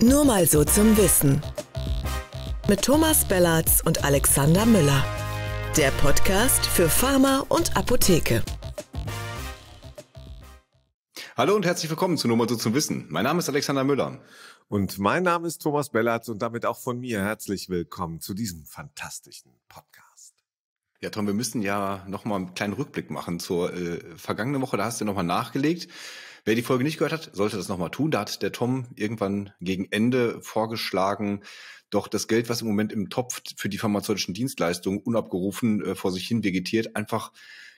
Nur mal so zum Wissen. Mit Thomas Bellatz und Alexander Müller. Der Podcast für Pharma und Apotheke. Hallo und herzlich willkommen zu Nur mal so zum Wissen. Mein Name ist Alexander Müller. Und mein Name ist Thomas Bellatz und damit auch von mir herzlich willkommen zu diesem fantastischen Podcast. Ja, Tom, wir müssen ja nochmal einen kleinen Rückblick machen zur äh, vergangenen Woche. Da hast du nochmal nachgelegt. Wer die Folge nicht gehört hat, sollte das nochmal tun. Da hat der Tom irgendwann gegen Ende vorgeschlagen, doch das Geld, was im Moment im Topf für die pharmazeutischen Dienstleistungen unabgerufen äh, vor sich hin vegetiert, einfach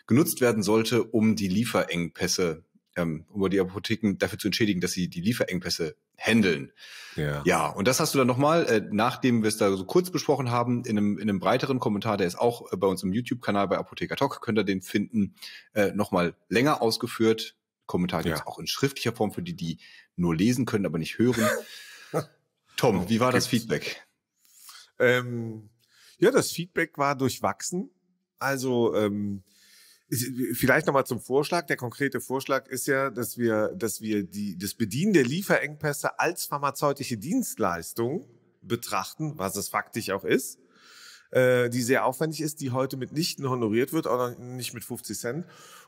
genutzt werden sollte, um die Lieferengpässe, ähm, über die Apotheken dafür zu entschädigen, dass sie die Lieferengpässe handeln. Ja. ja, und das hast du dann nochmal, äh, nachdem wir es da so kurz besprochen haben, in einem, in einem breiteren Kommentar, der ist auch äh, bei uns im YouTube-Kanal bei Apotheker Talk, könnt ihr den finden, äh, nochmal länger ausgeführt Kommentar gibt es ja. auch in schriftlicher Form für die, die nur lesen können, aber nicht hören. Tom, oh, wie war das Feedback? Ähm, ja, das Feedback war durchwachsen. Also ähm, vielleicht nochmal zum Vorschlag. Der konkrete Vorschlag ist ja, dass wir, dass wir die, das Bedienen der Lieferengpässe als pharmazeutische Dienstleistung betrachten, was es faktisch auch ist, äh, die sehr aufwendig ist, die heute mitnichten honoriert wird, auch nicht mit 50 Cent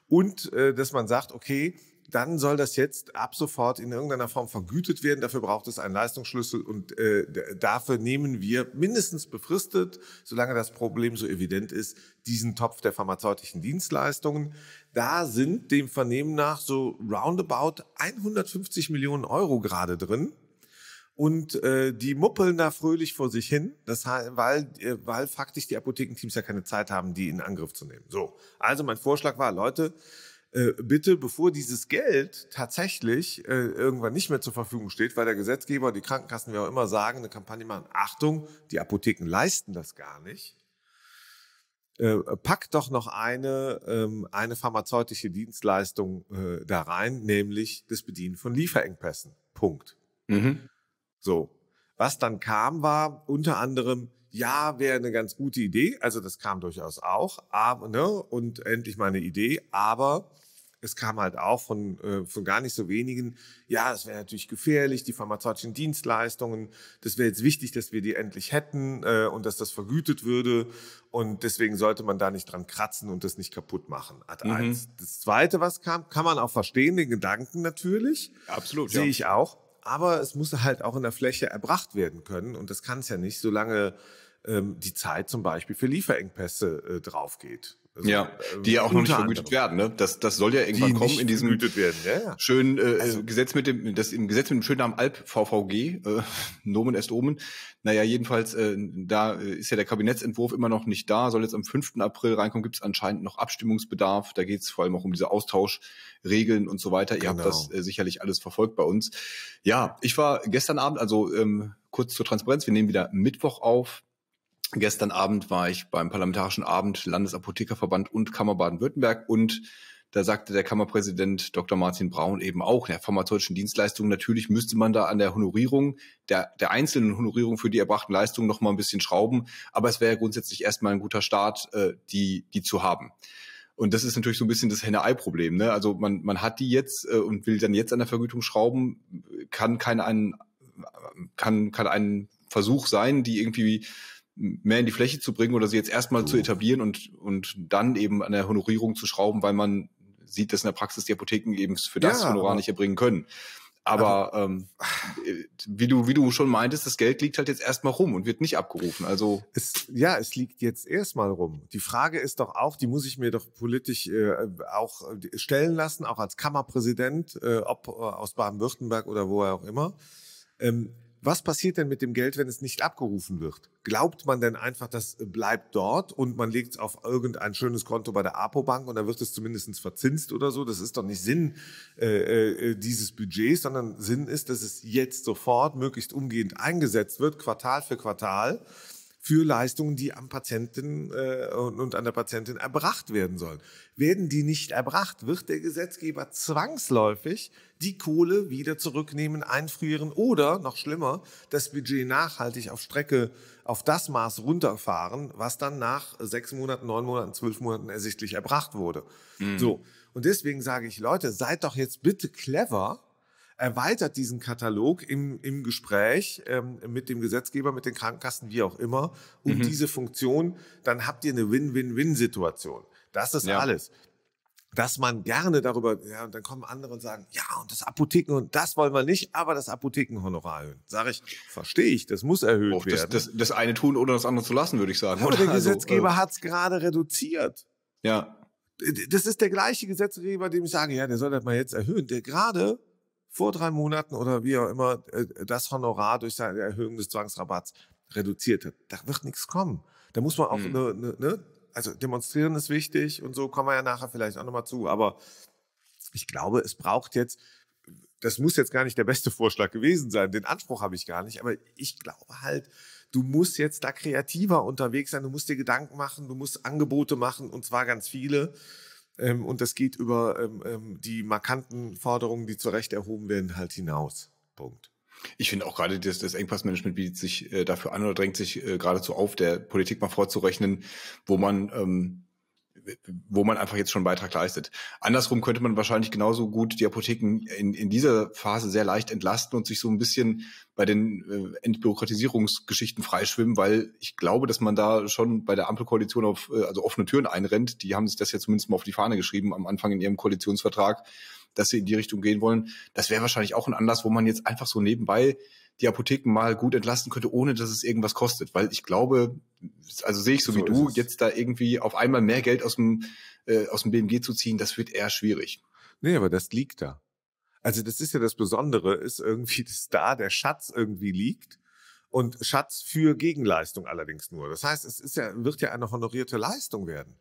und äh, dass man sagt, okay, dann soll das jetzt ab sofort in irgendeiner Form vergütet werden. Dafür braucht es einen Leistungsschlüssel und äh, dafür nehmen wir mindestens befristet, solange das Problem so evident ist, diesen Topf der pharmazeutischen Dienstleistungen. Da sind dem Vernehmen nach so roundabout 150 Millionen Euro gerade drin und äh, die muppeln da fröhlich vor sich hin, das, weil, äh, weil faktisch die Apothekenteams ja keine Zeit haben, die in Angriff zu nehmen. So, also mein Vorschlag war, Leute, äh, bitte, bevor dieses Geld tatsächlich äh, irgendwann nicht mehr zur Verfügung steht, weil der Gesetzgeber, die Krankenkassen, wie auch immer sagen, eine Kampagne machen, Achtung, die Apotheken leisten das gar nicht, äh, packt doch noch eine, ähm, eine pharmazeutische Dienstleistung da rein, nämlich das Bedienen von Lieferengpässen. Punkt. Mhm. So. Was dann kam, war unter anderem, ja, wäre eine ganz gute Idee. Also das kam durchaus auch. Aber, ne, und endlich mal eine Idee. Aber es kam halt auch von, äh, von gar nicht so wenigen, ja, das wäre natürlich gefährlich, die pharmazeutischen Dienstleistungen, das wäre jetzt wichtig, dass wir die endlich hätten äh, und dass das vergütet würde und deswegen sollte man da nicht dran kratzen und das nicht kaputt machen. Ad mhm. eins. Das Zweite, was kam, kann man auch verstehen, den Gedanken natürlich. Absolut. Sehe ja. ich auch aber es muss halt auch in der Fläche erbracht werden können. Und das kann es ja nicht, solange ähm, die Zeit zum Beispiel für Lieferengpässe äh, draufgeht. Also, ja, äh, die ja auch noch nicht vergütet anderem. werden. Ne? Das, das soll ja irgendwann die kommen in diesem vergütet werden, ja, ja. schönen äh, also. Gesetz mit dem, das im Gesetz mit dem schönen Namen Alp VVG, äh, Nomen est Omen. Naja, jedenfalls, äh, da äh, ist ja der Kabinettsentwurf immer noch nicht da, soll jetzt am 5. April reinkommen, gibt es anscheinend noch Abstimmungsbedarf. Da geht es vor allem auch um diese Austauschregeln und so weiter. Genau. Ihr habt das genau. äh, sicherlich alles verfolgt bei uns. Ja, ich war gestern Abend, also ähm, kurz zur Transparenz, wir nehmen wieder Mittwoch auf Gestern Abend war ich beim Parlamentarischen Abend Landesapothekerverband und Kammer Baden-Württemberg und da sagte der Kammerpräsident Dr. Martin Braun eben auch, in der pharmazeutischen Dienstleistung, natürlich müsste man da an der Honorierung, der, der einzelnen Honorierung für die erbrachten Leistungen nochmal ein bisschen schrauben. Aber es wäre grundsätzlich erstmal ein guter Start, äh, die, die zu haben. Und das ist natürlich so ein bisschen das Henne-Ei-Problem. Ne? Also man, man hat die jetzt äh, und will dann jetzt an der Vergütung schrauben, kann kein, ein, kann, kann ein Versuch sein, die irgendwie mehr in die Fläche zu bringen oder sie jetzt erstmal so. zu etablieren und, und dann eben an der Honorierung zu schrauben, weil man sieht, dass in der Praxis die Apotheken eben für das ja, Honorar nicht erbringen können. Aber, aber also, ähm, wie, du, wie du schon meintest, das Geld liegt halt jetzt erstmal rum und wird nicht abgerufen. Also es, ja, es liegt jetzt erstmal rum. Die Frage ist doch auch, die muss ich mir doch politisch äh, auch stellen lassen, auch als Kammerpräsident, äh, ob äh, aus Baden-Württemberg oder wo auch immer. Ähm, was passiert denn mit dem Geld, wenn es nicht abgerufen wird? Glaubt man denn einfach, das äh, bleibt dort und man legt es auf irgendein schönes Konto bei der APO-Bank und da wird es zumindest verzinst oder so? Das ist doch nicht Sinn äh, äh, äh, dieses Budgets, sondern Sinn ist, dass es jetzt sofort möglichst umgehend eingesetzt wird, Quartal für Quartal für Leistungen, die am Patienten äh, und an der Patientin erbracht werden sollen. Werden die nicht erbracht, wird der Gesetzgeber zwangsläufig die Kohle wieder zurücknehmen, einfrieren oder, noch schlimmer, das Budget nachhaltig auf Strecke auf das Maß runterfahren, was dann nach sechs Monaten, neun Monaten, zwölf Monaten ersichtlich erbracht wurde. Mhm. So. Und deswegen sage ich, Leute, seid doch jetzt bitte clever erweitert diesen Katalog im, im Gespräch ähm, mit dem Gesetzgeber, mit den Krankenkassen, wie auch immer, um mhm. diese Funktion, dann habt ihr eine Win-Win-Win-Situation. Das ist ja. alles dass man gerne darüber, ja, und dann kommen andere und sagen, ja, und das Apotheken und das wollen wir nicht, aber das Apothekenhonorar erhöhen. Sage ich, verstehe ich, das muss erhöht Och, das, werden. Das, das eine tun oder das andere zu lassen, würde ich sagen. aber ja, der also, Gesetzgeber also, äh, hat es gerade reduziert. Ja. Das ist der gleiche Gesetzgeber, dem ich sage, ja, der soll das mal jetzt erhöhen, der gerade vor drei Monaten oder wie auch immer äh, das Honorar durch seine Erhöhung des Zwangsrabatts reduziert hat. Da wird nichts kommen. Da muss man auch, mhm. ne, ne, ne, also demonstrieren ist wichtig und so kommen wir ja nachher vielleicht auch nochmal zu. Aber ich glaube, es braucht jetzt, das muss jetzt gar nicht der beste Vorschlag gewesen sein, den Anspruch habe ich gar nicht, aber ich glaube halt, du musst jetzt da kreativer unterwegs sein, du musst dir Gedanken machen, du musst Angebote machen und zwar ganz viele ähm, und das geht über ähm, ähm die markanten Forderungen, die zu Recht erhoben werden, halt hinaus. Punkt. Ich finde auch gerade dass das Engpassmanagement bietet sich äh, dafür an oder drängt sich äh, geradezu auf, der Politik mal vorzurechnen, wo man ähm, wo man einfach jetzt schon einen Beitrag leistet. Andersrum könnte man wahrscheinlich genauso gut die Apotheken in, in dieser Phase sehr leicht entlasten und sich so ein bisschen bei den äh, Entbürokratisierungsgeschichten freischwimmen, weil ich glaube, dass man da schon bei der Ampelkoalition auf äh, also offene Türen einrennt. Die haben sich das ja zumindest mal auf die Fahne geschrieben am Anfang in ihrem Koalitionsvertrag, dass sie in die Richtung gehen wollen. Das wäre wahrscheinlich auch ein Anlass, wo man jetzt einfach so nebenbei die Apotheken mal gut entlasten könnte, ohne dass es irgendwas kostet. Weil ich glaube, also sehe ich so, so wie du, es. jetzt da irgendwie auf einmal mehr Geld aus dem, äh, aus dem BMG zu ziehen, das wird eher schwierig. Nee, aber das liegt da. Also das ist ja das Besondere, ist irgendwie, dass da der Schatz irgendwie liegt und Schatz für Gegenleistung allerdings nur. Das heißt, es ist ja, wird ja eine honorierte Leistung werden.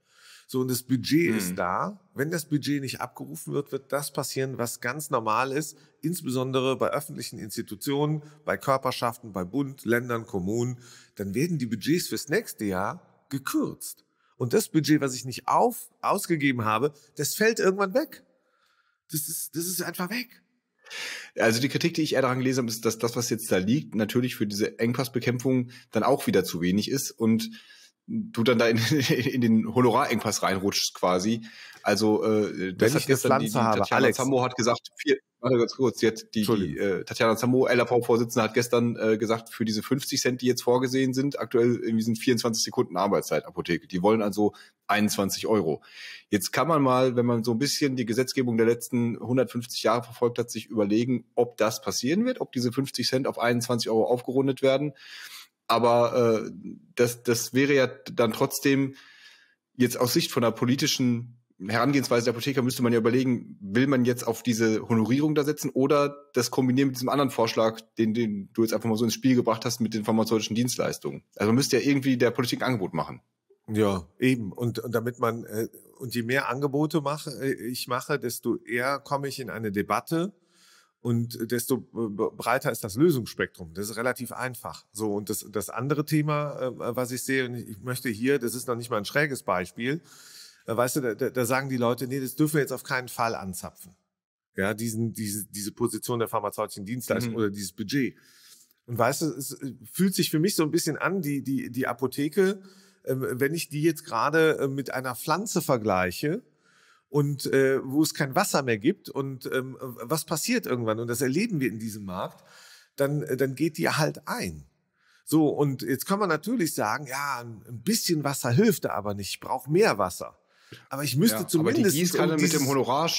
So, und das Budget mhm. ist da. Wenn das Budget nicht abgerufen wird, wird das passieren, was ganz normal ist, insbesondere bei öffentlichen Institutionen, bei Körperschaften, bei Bund, Ländern, Kommunen. Dann werden die Budgets fürs nächste Jahr gekürzt. Und das Budget, was ich nicht auf, ausgegeben habe, das fällt irgendwann weg. Das ist, das ist einfach weg. Also die Kritik, die ich eher daran gelesen habe, ist, dass das, was jetzt da liegt, natürlich für diese Engpassbekämpfung dann auch wieder zu wenig ist und du dann da in, in den Honorarengpass reinrutschst quasi. Also äh, das Wenn hat gestern die, die habe, Tatjana Alex. Zambo hat gesagt, vier, warte ganz kurz, jetzt die, die äh, Tatjana Zambo, LAV-Vorsitzende, hat gestern äh, gesagt, für diese 50 Cent, die jetzt vorgesehen sind, aktuell irgendwie sind 24 Sekunden Arbeitszeit Apotheke. Die wollen also 21 Euro. Jetzt kann man mal, wenn man so ein bisschen die Gesetzgebung der letzten 150 Jahre verfolgt hat, sich überlegen, ob das passieren wird, ob diese 50 Cent auf 21 Euro aufgerundet werden. Aber äh, das, das wäre ja dann trotzdem jetzt aus Sicht von der politischen Herangehensweise der Apotheker müsste man ja überlegen, will man jetzt auf diese Honorierung da setzen oder das kombinieren mit diesem anderen Vorschlag, den, den du jetzt einfach mal so ins Spiel gebracht hast mit den pharmazeutischen Dienstleistungen. Also man müsste ja irgendwie der Politik ein Angebot machen. Ja, eben. Und, und damit man, äh, und je mehr Angebote mache, äh, ich mache, desto eher komme ich in eine Debatte und äh, desto äh, breiter ist das Lösungsspektrum. Das ist relativ einfach. So und das, das andere Thema, äh, was ich sehe, und ich möchte hier, das ist noch nicht mal ein schräges Beispiel, weißt du, da, da sagen die Leute, nee, das dürfen wir jetzt auf keinen Fall anzapfen. Ja, diesen, diese, diese Position der pharmazeutischen Dienstleistung mhm. oder dieses Budget. Und weißt du, es fühlt sich für mich so ein bisschen an, die, die, die Apotheke, ähm, wenn ich die jetzt gerade mit einer Pflanze vergleiche, und äh, wo es kein Wasser mehr gibt und ähm, äh, was passiert irgendwann und das erleben wir in diesem Markt, dann, äh, dann geht die halt ein. So, und jetzt kann man natürlich sagen, ja, ein bisschen Wasser hilft da aber nicht, ich brauche mehr Wasser. Aber ich müsste ja, zumindest. Aber die Gießkanne um mit dem Honorar,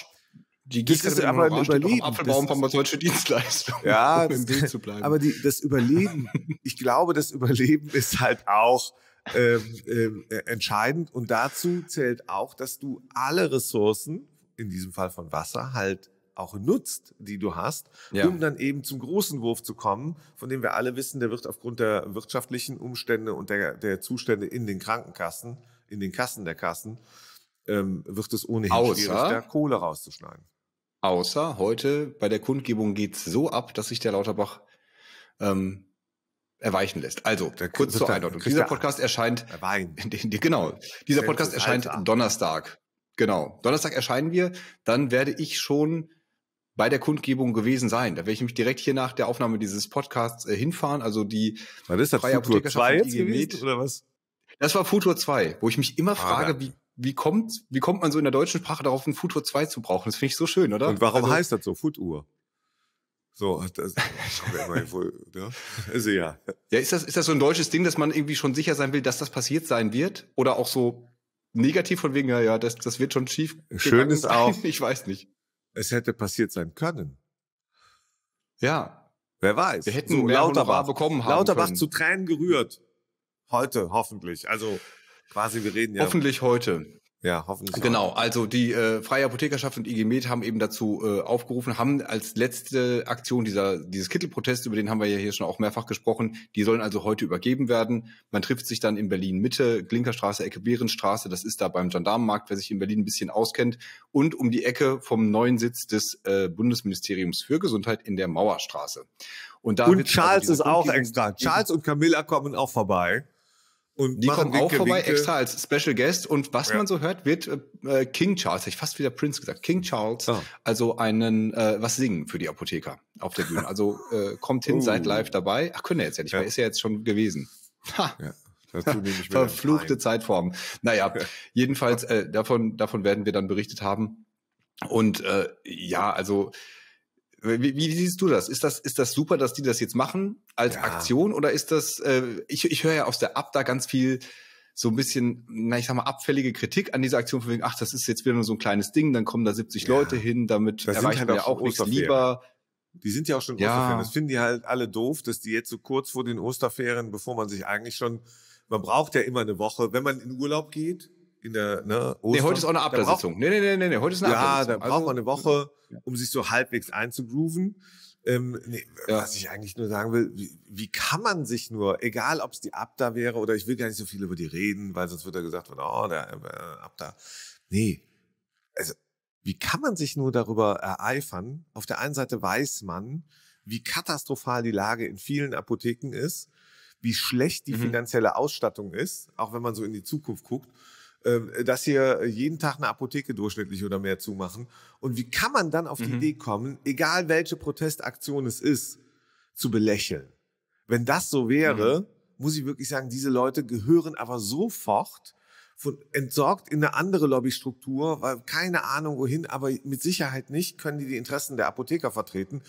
die Gießkanne mit dem aber Honorar überleben. Apfelbaum pharmazeutische Dienstleistung. Ja, um das, im Bild zu bleiben. aber die, das Überleben, ich glaube, das Überleben ist halt auch ähm, ähm, äh, entscheidend. Und dazu zählt auch, dass du alle Ressourcen, in diesem Fall von Wasser, halt auch nutzt, die du hast, ja. um dann eben zum großen Wurf zu kommen, von dem wir alle wissen, der wird aufgrund der wirtschaftlichen Umstände und der, der Zustände in den Krankenkassen, in den Kassen der Kassen, ähm, wird es ohnehin Außer, schwierig, da Kohle rauszuschneiden. Außer heute bei der Kundgebung geht's so ab, dass sich der Lauterbach ähm, erweichen lässt. Also, der, kurz zur Einordnung. Dieser Podcast erscheint, genau, dieser Podcast erscheint Donnerstag. Genau. Donnerstag erscheinen wir. Dann werde ich schon bei der Kundgebung gewesen sein. Da werde ich mich direkt hier nach der Aufnahme dieses Podcasts äh, hinfahren. Also die was ist das, freie Futur 2 jetzt e gewesen, oder was? Das war Futur 2, wo ich mich immer ah, frage, ja. wie, wie, kommt, wie kommt man so in der deutschen Sprache darauf, ein Futur 2 zu brauchen? Das finde ich so schön, oder? Und warum also, heißt das so, Futur? So, das schauen wir immerhin wohl, ja. Ne? Also ja. Ja, ist das, ist das so ein deutsches Ding, dass man irgendwie schon sicher sein will, dass das passiert sein wird? Oder auch so negativ von wegen, ja, ja, das, das wird schon schief. Schön ist auch. Ich weiß nicht. Es hätte passiert sein können. Ja. Wer weiß. Wir hätten so, mehr Lauterbach bekommen haben Lauterbach können. zu Tränen gerührt. Heute, hoffentlich. Also quasi, wir reden ja. Hoffentlich heute. Ja, hoffentlich. Genau, also die äh, Freie Apothekerschaft und IG Med haben eben dazu äh, aufgerufen, haben als letzte Aktion dieser, dieses Kittelprotest, über den haben wir ja hier schon auch mehrfach gesprochen, die sollen also heute übergeben werden. Man trifft sich dann in Berlin Mitte, Glinkerstraße, Ecke Behrenstraße, das ist da beim Gendarmenmarkt, wer sich in Berlin ein bisschen auskennt, und um die Ecke vom neuen Sitz des äh, Bundesministeriums für Gesundheit in der Mauerstraße. Und, da und also Charles ist auch extra. Charles und Camilla kommen auch vorbei. Und die kommen auch vorbei, Winke. extra als Special Guest. Und was ja. man so hört, wird äh, King Charles, hätte ich fast wieder Prince gesagt, King Charles, oh. also einen äh, was singen für die Apotheker auf der Bühne. Also äh, kommt hin, uh. seid oh. live dabei. Ach, können er jetzt ja nicht ja. mehr, ist ja jetzt schon gewesen. Ha. Ja. Dazu nehme ich Verfluchte Zeitform. Naja, ja. jedenfalls äh, davon, davon werden wir dann berichtet haben. Und äh, ja, also wie, wie, siehst du das? Ist das ist das super, dass die das jetzt machen als ja. Aktion oder ist das? Äh, ich ich höre ja aus der Ab da ganz viel so ein bisschen, na ich sag mal abfällige Kritik an dieser Aktion von wegen, ach das ist jetzt wieder nur so ein kleines Ding, dann kommen da 70 ja. Leute hin, damit das erreichen halt wir ja auch nichts lieber. Die sind ja auch schon ja. Osterferien. Das finden die halt alle doof, dass die jetzt so kurz vor den Osterferien, bevor man sich eigentlich schon, man braucht ja immer eine Woche, wenn man in Urlaub geht, in der, ne, Ostern. Nee, heute ist auch eine Ablasssitzung. Nee, nee, nee, nee, nee, heute ist eine Ja, da braucht also man eine Woche, um sich so halbwegs einzugrooven. Ähm, nee, ja. Was ich eigentlich nur sagen will, wie, wie kann man sich nur, egal ob es die Abda wäre oder ich will gar nicht so viel über die reden, weil sonst wird da gesagt, oh, der äh, Abda. Nee, also wie kann man sich nur darüber ereifern? Auf der einen Seite weiß man, wie katastrophal die Lage in vielen Apotheken ist, wie schlecht die mhm. finanzielle Ausstattung ist, auch wenn man so in die Zukunft guckt. Ähm, dass hier jeden Tag eine Apotheke durchschnittlich oder mehr zumachen. Und wie kann man dann auf die mhm. Idee kommen, egal welche Protestaktion es ist, zu belächeln? Wenn das so wäre, mhm. muss ich wirklich sagen, diese Leute gehören aber sofort von, entsorgt in eine andere Lobbystruktur, weil keine Ahnung wohin, aber mit Sicherheit nicht können die die Interessen der Apotheker vertreten.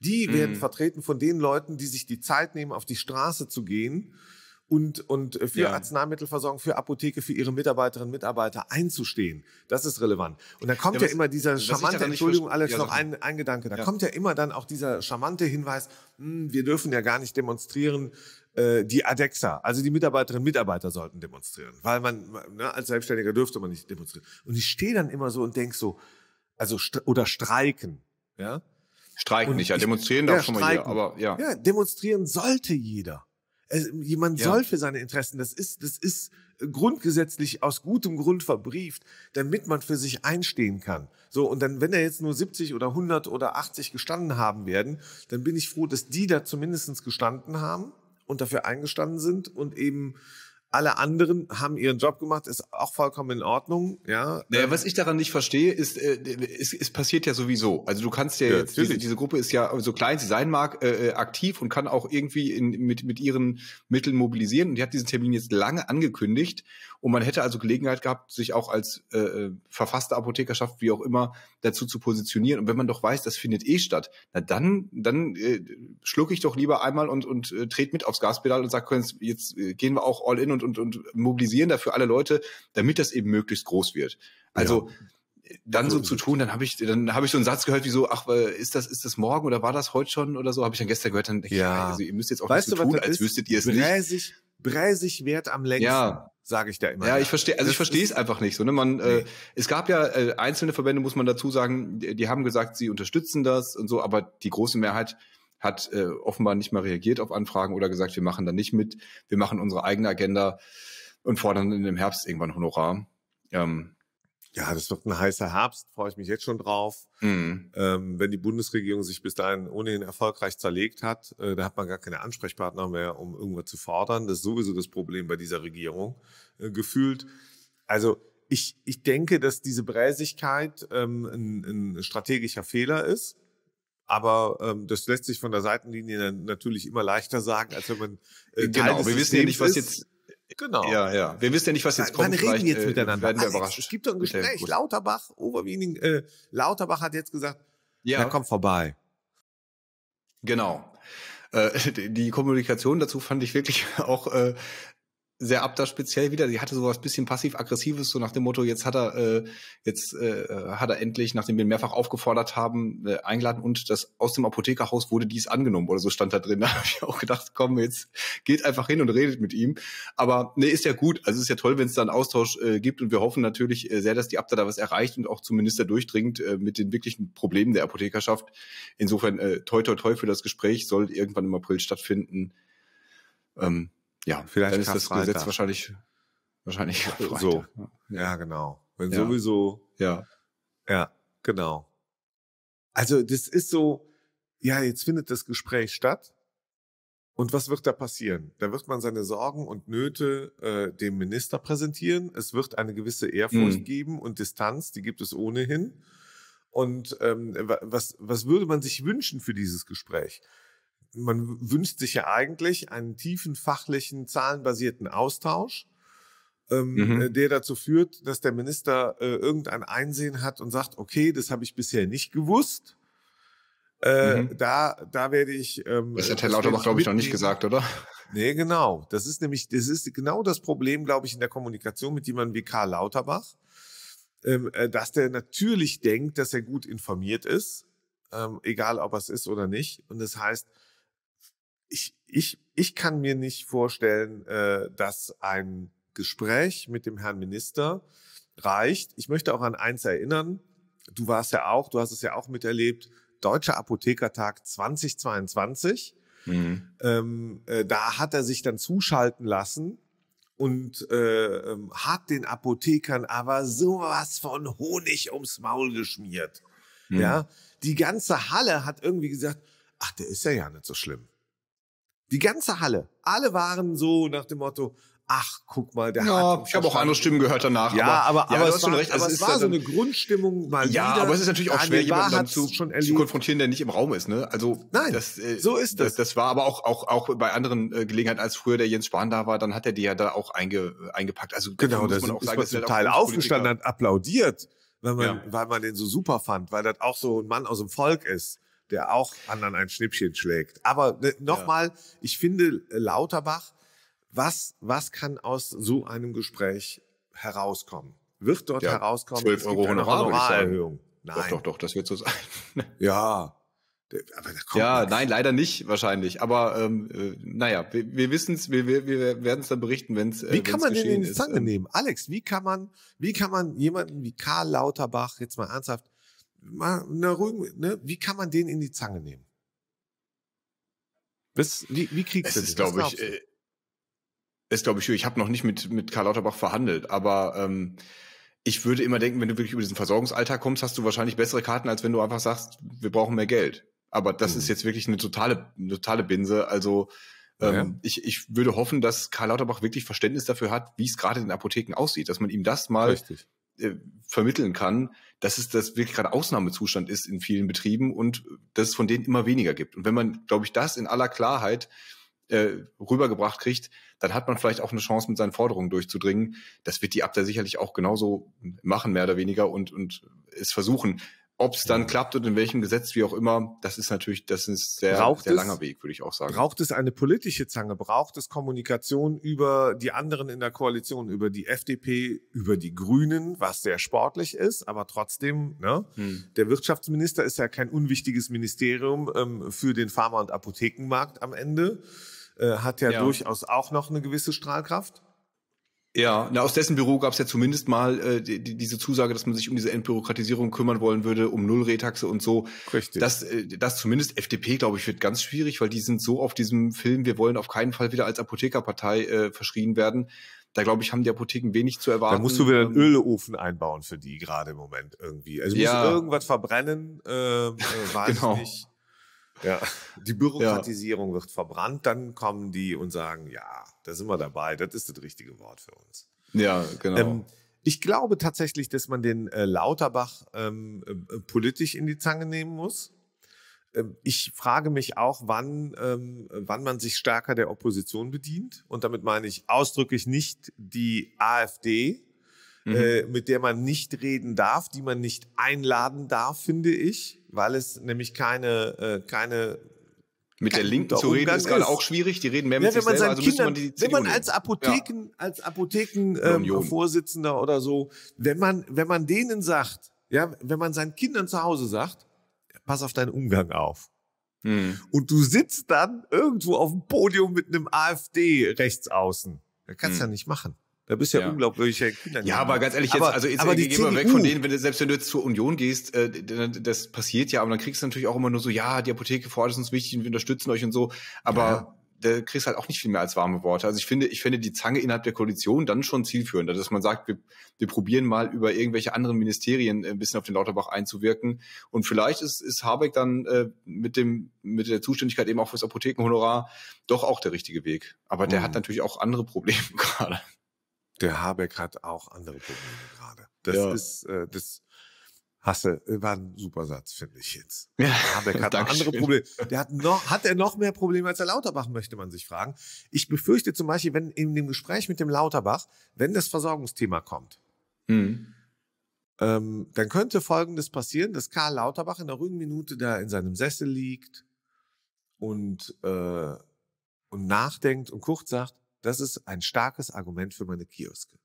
Die werden mhm. vertreten von den Leuten, die sich die Zeit nehmen, auf die Straße zu gehen, und, und für ja. Arzneimittelversorgung, für Apotheke, für ihre Mitarbeiterinnen und Mitarbeiter einzustehen. Das ist relevant. Und da kommt ja, ja immer dieser charmante, Entschuldigung Alex, ja, noch ein, ein Gedanke, da kommt ja immer dann auch dieser charmante Hinweis, hm, wir dürfen ja gar nicht demonstrieren, äh, die Adexa, also die Mitarbeiterinnen und Mitarbeiter sollten demonstrieren, weil man ne, als Selbstständiger dürfte man nicht demonstrieren. Und ich stehe dann immer so und denke so, also oder streiken, ja? Streiken und nicht, ja, demonstrieren ich, darf ja, schon mal jeder, aber ja. Ja, demonstrieren sollte jeder. Äh, jemand ja. soll für seine Interessen, das ist, das ist grundgesetzlich aus gutem Grund verbrieft, damit man für sich einstehen kann. So, und dann, wenn er jetzt nur 70 oder 100 oder 80 gestanden haben werden, dann bin ich froh, dass die da zumindestens gestanden haben und dafür eingestanden sind und eben alle anderen haben ihren Job gemacht, ist auch vollkommen in Ordnung. Ja. Naja, ähm, was ich daran nicht verstehe, ist, äh, es, es passiert ja sowieso. Also du kannst ja, ja jetzt, diese, diese, Gruppe ist ja, äh, so klein sie sein mag, äh, äh, aktiv und kann auch irgendwie in, mit, mit ihren Mitteln mobilisieren. Und die hat diesen Termin jetzt lange angekündigt. Und man hätte also Gelegenheit gehabt, sich auch als äh, äh verfasste Apothekerschaft, wie auch immer, dazu zu positionieren. Und wenn man doch weiß, das findet eh statt, na dann, dann äh, schlucke ich doch lieber einmal und, und äh, trete mit aufs Gaspedal und sage, jetzt äh, gehen wir auch all in und und, und mobilisieren dafür alle Leute, damit das eben möglichst groß wird. Also ja. Äh, dann so zu tun, dann habe ich, dann habe ich so einen Satz gehört wie so, ach, äh, ist das, ist das morgen oder war das heute schon oder so? Habe ich dann gestern gehört, dann denke ja. ich, also ihr müsst jetzt auch weißt nicht so du, tun, als ist? wüsstet ihr es bräsig, nicht. Bräsig wert am längsten. Ja sage ich da immer. Ja, ich verstehe, also ich verstehe es einfach nicht. So, ne? man, äh, nee. äh, es gab ja äh, einzelne Verbände, muss man dazu sagen, die, die haben gesagt, sie unterstützen das und so, aber die große Mehrheit hat äh, offenbar nicht mal reagiert auf Anfragen oder gesagt, wir machen da nicht mit, wir machen unsere eigene Agenda und fordern in dem Herbst irgendwann Honorar. Ähm, ja, das wird ein heißer Herbst, freue ich mich jetzt schon drauf. Mhm. Ähm, wenn die Bundesregierung sich bis dahin ohnehin erfolgreich zerlegt hat, äh, da hat man gar keine Ansprechpartner mehr, um irgendwas zu fordern. Das ist sowieso das Problem bei dieser Regierung äh, gefühlt. Also ich, ich denke, dass diese Bräsigkeit ähm, ein, ein strategischer Fehler ist. Aber ähm, das lässt sich von der Seitenlinie dann natürlich immer leichter sagen, als wenn man äh, genau. wir wissen ja nicht, was jetzt Genau. Ja, ja. Wir wissen ja nicht, was jetzt kommt. Man reden jetzt äh, miteinander. Werden wir überrascht. Es gibt doch ein Gespräch. Lauterbach, Oberwiening, äh, Lauterbach hat jetzt gesagt, ja. na komm vorbei. Genau. Äh, die Kommunikation dazu fand ich wirklich auch äh, sehr ab da speziell wieder. Sie hatte sowas bisschen passiv-aggressives, so nach dem Motto, jetzt hat er, äh, jetzt äh, hat er endlich, nachdem wir ihn mehrfach aufgefordert haben, äh, eingeladen und das aus dem Apothekerhaus wurde dies angenommen oder so stand da drin. Da habe ich auch gedacht, komm, jetzt geht einfach hin und redet mit ihm. Aber nee, ist ja gut. Also ist ja toll, wenn es da einen Austausch äh, gibt und wir hoffen natürlich äh, sehr, dass die Abda da was erreicht und auch zumindest Minister durchdringt äh, mit den wirklichen Problemen der Apothekerschaft. Insofern äh, toi toi toi für das Gespräch soll irgendwann im April stattfinden. Ähm, ja, vielleicht ist das Gesetz wahrscheinlich, wahrscheinlich Freitag. so. Ne? Ja, genau. Wenn ja. sowieso. Ja. Ja, genau. Also, das ist so, ja, jetzt findet das Gespräch statt. Und was wird da passieren? Da wird man seine Sorgen und Nöte äh, dem Minister präsentieren. Es wird eine gewisse Ehrfurcht mhm. geben und Distanz, die gibt es ohnehin. Und ähm, was, was würde man sich wünschen für dieses Gespräch? man wünscht sich ja eigentlich einen tiefen fachlichen, zahlenbasierten Austausch, ähm, mhm. Äh, der dazu führt, dass der Minister äh, irgendein Einsehen hat und sagt, okay, das habe ich bisher nicht gewusst. Äh, mhm. da, da werde ich. Ähm, das hat Herr Lauterbach, glaube ich, noch nicht gesagt, oder? Nee, genau. Das ist nämlich, das ist genau das Problem, glaube ich, in der Kommunikation mit jemandem wie Karl Lauterbach, ähm, äh, dass der natürlich denkt, dass er gut informiert ist, ähm, egal ob er es ist oder nicht. Und das heißt, ich, ich, ich kann mir nicht vorstellen, äh, dass ein Gespräch mit dem Herrn Minister reicht. Ich möchte auch an eins erinnern. Du warst ja auch, du hast es ja auch miterlebt. Deutscher Apothekertag 2022. Mhm. Ähm, äh, da hat er sich dann zuschalten lassen und äh, ähm, hat den Apothekern aber sowas von Honig ums Maul geschmiert. Mhm. Ja, die ganze Halle hat irgendwie gesagt, ach, der ist ja ja nicht so schlimm. Die ganze Halle. Alle waren so nach dem Motto, ach, guck mal, der ja, hat. Ich habe auch andere Stimmen gehört danach. Ja, aber, aber, ja, aber es, war, recht, also aber es, war dann, so eine Grundstimmung mal Ja, wieder. aber es ist natürlich auch schwer, jemanden dann zu, zu, konfrontieren, der nicht im Raum ist. Ne? Also Nein, das, äh, so ist das. das. das. war aber auch, auch, auch bei anderen äh, Gelegenheiten, als früher der Jens Spahn da war, dann hat er die ja da auch einge, eingepackt. Also Genau, da man ist man zum Teil aufgestanden, hat applaudiert. Weil man, ja. weil man den so super fand, weil das auch so ein Mann aus dem Volk ist der auch anderen ein Schnippchen schlägt. Aber ne, nochmal, ja. ich finde äh, Lauterbach, was, was kann aus so einem Gespräch herauskommen? Wird dort ja, herauskommen, 12 es Euro gibt eine Honorarerhöhung? Nein. Doch, doch, doch, das wird so sein. ja, ja, nichts. nein, leider nicht wahrscheinlich. Aber ähm, äh, naja, wir, wir wissen es, wir, wir, wir werden es dann berichten, wenn es. Äh, wie kann man den in die Zange ähm, nehmen? Alex, wie kann man, wie kann man jemanden wie Karl Lauterbach, jetzt mal ernsthaft, mal einer ruhigen, ne, wie kann man den in die Zange nehmen? Bis, wie, wie kriegst du das? Ist, glaube ich, äh, ist, glaube ich, ich habe noch nicht mit, mit Karl Lauterbach verhandelt, aber ähm, ich würde immer denken, wenn du wirklich über diesen Versorgungsalltag kommst, hast du wahrscheinlich bessere Karten, als wenn du einfach sagst, wir brauchen mehr Geld. Aber das mhm. ist jetzt wirklich eine totale, eine totale Binse. Also ähm, ja. ich, ich würde hoffen, dass Karl Lauterbach wirklich Verständnis dafür hat, wie es gerade in den Apotheken aussieht, dass man ihm das mal Richtig. Äh, vermitteln kann, dass es das wirklich gerade Ausnahmezustand ist in vielen Betrieben und dass es von denen immer weniger gibt. Und wenn man, glaube ich, das in aller Klarheit äh, rübergebracht kriegt, dann hat man vielleicht auch eine Chance, mit seinen Forderungen durchzudringen. Das wird die Abda sicherlich auch genauso machen, mehr oder weniger, und, und es versuchen. Ob es dann ja. klappt und in welchem Gesetz, wie auch immer, das ist natürlich, das ist sehr, braucht sehr es, langer Weg, würde ich auch sagen. Braucht es eine politische Zange? Braucht es Kommunikation über die anderen in der Koalition, über die FDP, über die Grünen, was sehr sportlich ist, aber trotzdem, ne? Hm. Der Wirtschaftsminister ist ja kein unwichtiges Ministerium ähm, für den Pharma- und Apothekenmarkt am Ende, äh, hat ja, ja durchaus auch noch eine gewisse Strahlkraft. Ja, na, aus dessen Büro gab es ja zumindest mal äh, die, die, diese Zusage, dass man sich um diese Entbürokratisierung kümmern wollen würde, um Nullretaxe und so. Richtig. Das, äh, das zumindest FDP, glaube ich, wird ganz schwierig, weil die sind so auf diesem Film, wir wollen auf keinen Fall wieder als Apothekerpartei äh, verschrien werden. Da glaube ich, haben die Apotheken wenig zu erwarten. Da musst du wieder einen ähm, Ölofen einbauen für die gerade im Moment irgendwie. Also musst ja. du irgendwas verbrennen, äh, äh, weiß genau. nicht ja. Die Bürokratisierung ja. wird verbrannt, dann kommen die und sagen, ja, da sind wir dabei, das ist das richtige Wort für uns. Ja, genau. Ähm, ich glaube tatsächlich, dass man den äh, Lauterbach ähm, äh, politisch in die Zange nehmen muss. Ähm, ich frage mich auch, wann, ähm, wann man sich stärker der Opposition bedient. Und damit meine ich ausdrücklich nicht die AfD, mhm. äh, mit der man nicht reden darf, die man nicht einladen darf, finde ich weil es nämlich keine, äh, keine mit der Linken zu reden ist gerade auch schwierig. Die reden mehr mit ja, wenn sich man selber. Also Kindern, man wenn man als Apotheken, ja. als Apothekenvorsitzender ähm, oder so, wenn man, wenn man denen sagt, ja, wenn man seinen Kindern zu Hause sagt, pass auf deinen Umgang auf. Hm. Und du sitzt dann irgendwo auf dem Podium mit einem AfD rechts außen. Das kannst du hm. ja nicht machen. Da bist ja, ja. unglaublich. Kinder. Ja, aber ganz ehrlich, jetzt, aber, also jetzt aber äh, die gehen wir weg von denen, wenn du, selbst wenn du jetzt zur Union gehst, äh, das passiert ja, aber dann kriegst du natürlich auch immer nur so, ja, die Apotheke vor Ort ist uns wichtig und wir unterstützen euch und so. Aber ja. da kriegst du halt auch nicht viel mehr als warme Worte. Also ich finde, ich finde die Zange innerhalb der Koalition dann schon zielführender, also dass man sagt, wir, wir probieren mal über irgendwelche anderen Ministerien äh, ein bisschen auf den Lauterbach einzuwirken. Und vielleicht ist, ist Habeck dann äh, mit dem, mit der Zuständigkeit eben auch fürs Apothekenhonorar doch auch der richtige Weg. Aber der mhm. hat natürlich auch andere Probleme gerade. Der Habeck hat auch andere Probleme gerade. Das ja. ist, äh, das hasse, äh, war ein super Satz, finde ich jetzt. Ja, Habeck hat auch andere Probleme. Der hat noch, hat er noch mehr Probleme als der Lauterbach, möchte man sich fragen. Ich befürchte zum Beispiel, wenn in dem Gespräch mit dem Lauterbach, wenn das Versorgungsthema kommt, mhm. ähm, dann könnte Folgendes passieren, dass Karl Lauterbach in der ruhigen Minute da in seinem Sessel liegt und, äh, und nachdenkt und kurz sagt, das ist ein starkes Argument für meine Kioske.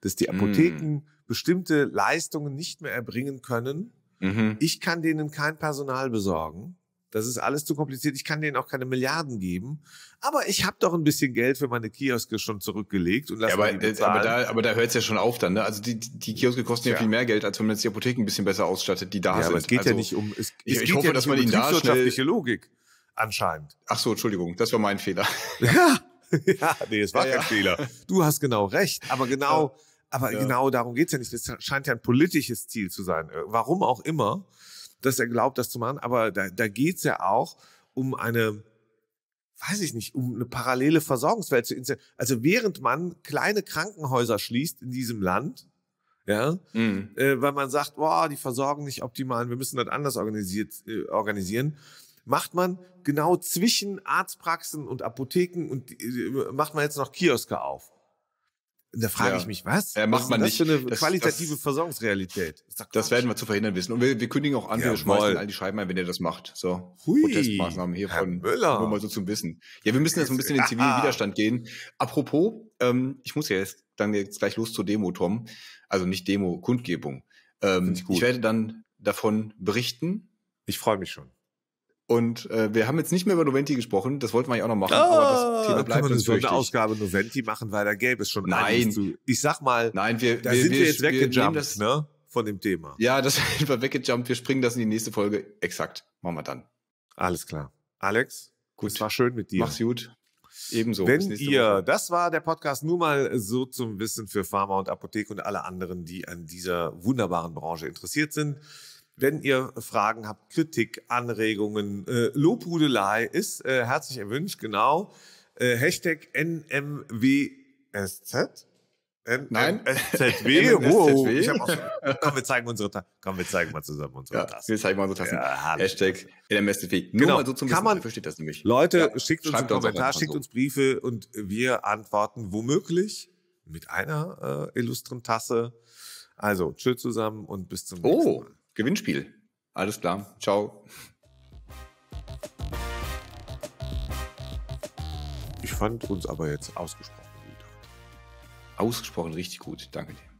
Dass die hm. Apotheken mm. bestimmte Leistungen nicht mehr erbringen können. Mhm. Ich kann denen kein Personal besorgen. Das ist alles zu kompliziert. Ich kann denen auch keine Milliarden geben. Aber ich habe doch ein bisschen Geld für meine Kioske schon zurückgelegt und ja, aber, äh, aber da, aber da hört es ja schon auf dann. Ne? Also die, die Kioske kosten ja. ja. viel mehr Geld, als wenn man jetzt die Apotheken ein bisschen besser ausstattet, die da ja, sind. Aber es geht also, ja nicht um. Es, ich, es ich hoffe, ja dass man um ihnen da schnell Logik anscheinend. Ach so, Entschuldigung, das war mein Fehler. Ja, ja, nee, es war ja, kein Fehler. Du hast genau recht, aber genau, ja. aber ja. genau darum geht's ja nicht. Das scheint ja ein politisches Ziel zu sein. Äh, warum auch immer, dass er glaubt, das zu machen, aber da, da geht's ja auch um eine, weiß ich nicht, um eine parallele Versorgungswelt zu installieren. Also während man kleine Krankenhäuser schließt in diesem Land, ja, mhm. äh, weil man sagt, boah, die versorgen nicht optimal, wir müssen das anders organisiert, äh, organisieren, macht man genau zwischen Arztpraxen und Apotheken und äh, macht man jetzt noch Kioske auf. Und da frage ja. ich mich, was? Ja, macht was man das nicht. Für eine das, qualitative das, Versorgungsrealität. Das, das werden wir zu verhindern wissen. Und wir, wir kündigen auch an, ja, wir schmeißen voll. all die Scheiben ein, wenn ihr das macht. So. Hui, Protestmaßnahmen hier hiervon. Nur mal so zum Wissen. Ja, wir müssen jetzt ein bisschen in den zivilen Widerstand gehen. Apropos, ähm, ich muss ja jetzt dann jetzt gleich los zur Demo, Tom. Also nicht Demo, Kundgebung. Ähm, ich, ich werde dann davon berichten. Ich freue mich schon. Und äh, wir haben jetzt nicht mehr über Noventi gesprochen, das wollten wir ja auch noch machen, ah, aber das ah, Thema bleibt kann man so eine Ausgabe Noventi machen, weil da gäbe es schon Nein. Zu, ich sag mal, Nein, wir, da wir, sind wir, wir jetzt weggejumpt, das, ne? Von dem Thema. Ja, das sind wir weggejumpt, wir springen das in die nächste Folge. Exakt. Machen wir dann. Alles klar. Alex, gut. Es war schön mit dir. Mach's gut. Ebenso. Wenn ihr, Woche. das war der Podcast nur mal so zum Wissen für Pharma und Apotheke und alle anderen, die an dieser wunderbaren Branche interessiert sind. Wenn ihr Fragen habt, Kritik, Anregungen, äh, Lobhudelei ist äh, herzlich erwünscht, genau. Äh, Hashtag NMWSZ. N Nein. SZW. Oh, Ich hab auch schon, komm, wir zeigen unsere Tasse. Komm, wir zeigen mal zusammen unsere ja, Tassen. Wir zeigen mal unsere Tasse. Ja, Hashtag LMSZW. Nur genau. mal so zum Kann man, versteht das nämlich. Leute, ja. schickt uns einen Kommentar, schickt uns Briefe und wir antworten womöglich mit einer äh, illustren Tasse. Also, tschüss zusammen und bis zum oh. nächsten Mal. Oh. Gewinnspiel. Alles klar. Ciao. Ich fand uns aber jetzt ausgesprochen gut. Ausgesprochen richtig gut. Danke dir.